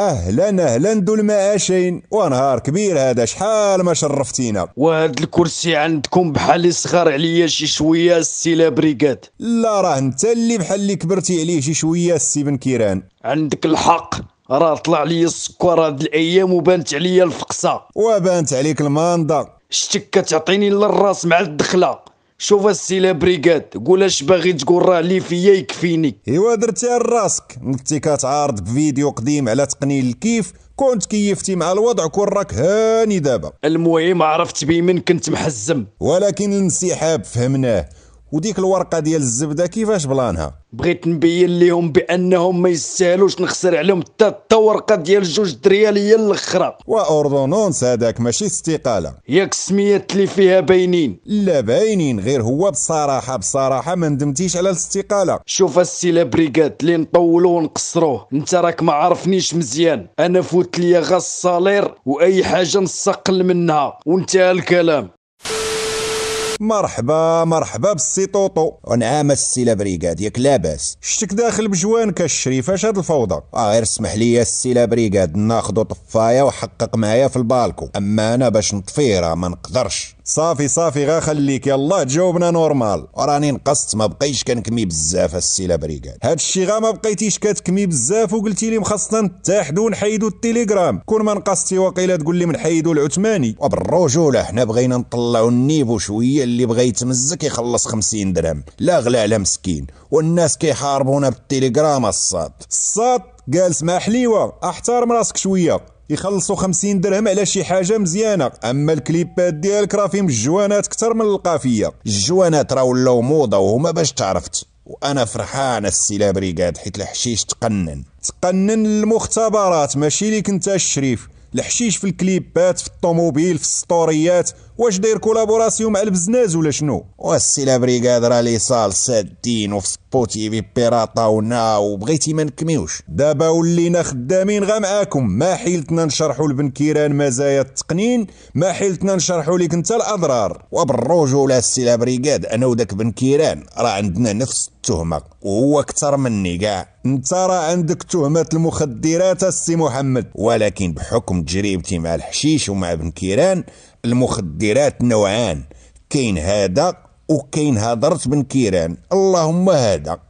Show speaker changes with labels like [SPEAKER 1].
[SPEAKER 1] اهلا اهلا ذو المعاشين ونهار كبير هذا شحال ما شرفتينا
[SPEAKER 2] وهذا الكرسي عندكم بحال صغار عليا شي شويه السي لابريكاد
[SPEAKER 1] لا راه انت اللي بحال اللي كبرتي عليه شي شويه السي بن كيران
[SPEAKER 2] عندك الحق راه طلع لي السكر هاد الايام وبانت عليا الفقصه وبانت عليك المانضه شتك كتعطيني للراس مع الدخله شوف السي لا بريغاد قول اش باغي تقول راه لي فيا يكفيني ايوا درتيها لراسك نتي كتعارض
[SPEAKER 1] بفيديو قديم على تقنين الكيف كنت كيفتي مع الوضع كون راك هاني دابا المهم عرفت من كنت محزم ولكن الانسحاب فهمناه وديك الورقه ديال الزبده كيفاش بلانها بغيت
[SPEAKER 2] نبين لهم بانهم ما يستاهلوش نخسر عليهم حتى حتى ورقه ديال جوج دريال هي الاخرى
[SPEAKER 1] واوردونونس هذاك ماشي استقاله ياك السميات اللي فيها باينين لا باينين غير هو بصراحه
[SPEAKER 2] بصراحه ما ندمتيش على الاستقاله شوف السي لا اللي نطولوه ونقصروه انت راك ما عارفنيش مزيان انا فوت ليا غا الصالير واي حاجه نستقل منها وانتهى الكلام مرحبا مرحبا بالسي
[SPEAKER 1] طوطو ونعام السي لابريكاد ياك لاباس شتك داخل بجوانك الشريف اش هاد الفوضى اه غير اسمح لي السي لابريكاد ناخدو طفايه وحقق معايا في البالكو اما انا باش نطفي راه ما نقدرش صافي صافي غا خليك يلا تجاوبنا نورمال وراني نقصت ما بقيتش كنكمي بزاف السي لابريكاد هاد الشي غا ما بقيتيش كتكمي بزاف وقلتي لي خاصنا نتحدو ونحيدوا التليجرام كون ما نقصتي وقيله تقول لي منحيدو العثماني وبالرجوله حنا بغينا نطلعو النيفو شويه اللي بغى يتمزك يخلص 50 درهم لا غلا على مسكين والناس كيحاربونا بالتليجرام الصاد الصاد قال اسمع حليوه احترم راسك شويه يخلصوا 50 درهم على شي حاجه مزيانه اما الكليبات ديالك راه فيهم الجوانات اكثر من القافيه الجوانات راه ولاو موضه وهما باش تعرفت وانا فرحان السي حيت الحشيش تقنن تقنن المختبرات ماشي ليك انت الشريف الحشيش في الكليبات في الطوموبيل في السطوريات واش داير كولابوراسيون مع البزناز ولا شنو والسي لا بريغاد راه لي صال سادين وفي بيراطا بيراطاونا وبغيتي ما نكميوش دابا ولينا خدامين غا معاكم ما حيلتنا نشرحوا البنكيران مزايا التقنين ما حيلتنا نشرحوا لك انت الاضرار وبالرجوله السي لا بريغاد انا وداك بنكيران راه عندنا نفس التهمه وهو اكثر مني كاع انت راه عندك تهمه المخدرات السي محمد ولكن بحكم تجربتي مع الحشيش ومع بنكيران المخدرات نوعان كاين هذا وكاين هضرت بن كيران اللهم هذا